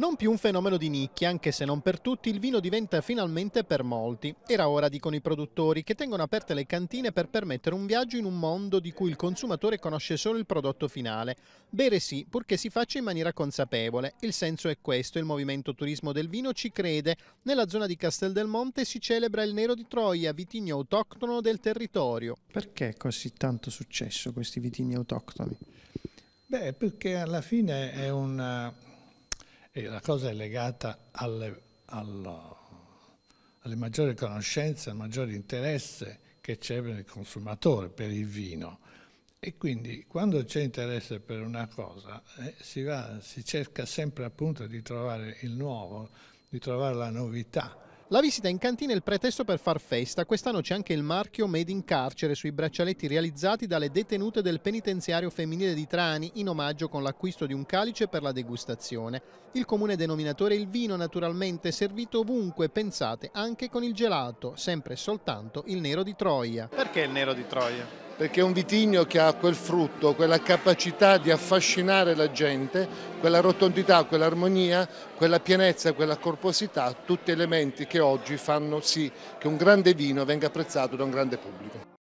Non più un fenomeno di nicchia, anche se non per tutti, il vino diventa finalmente per molti. Era ora, dicono i produttori, che tengono aperte le cantine per permettere un viaggio in un mondo di cui il consumatore conosce solo il prodotto finale. Bere sì, purché si faccia in maniera consapevole. Il senso è questo, il Movimento Turismo del Vino ci crede. Nella zona di Castel del Monte si celebra il Nero di Troia, vitigno autoctono del territorio. Perché è così tanto successo questi vitigni autoctoni? Beh, perché alla fine è una e la cosa è legata alle, alla, alle maggiori conoscenze, al maggiore interesse che c'è per il consumatore, per il vino. E quindi quando c'è interesse per una cosa eh, si, va, si cerca sempre appunto di trovare il nuovo, di trovare la novità la visita in cantina è il pretesto per far festa, quest'anno c'è anche il marchio Made in Carcere sui braccialetti realizzati dalle detenute del penitenziario femminile di Trani in omaggio con l'acquisto di un calice per la degustazione. Il comune denominatore è il vino naturalmente, servito ovunque, pensate anche con il gelato, sempre e soltanto il nero di Troia. Perché il nero di Troia? perché è un vitigno che ha quel frutto, quella capacità di affascinare la gente, quella rotondità, quell'armonia, quella pienezza, quella corposità, tutti elementi che oggi fanno sì che un grande vino venga apprezzato da un grande pubblico.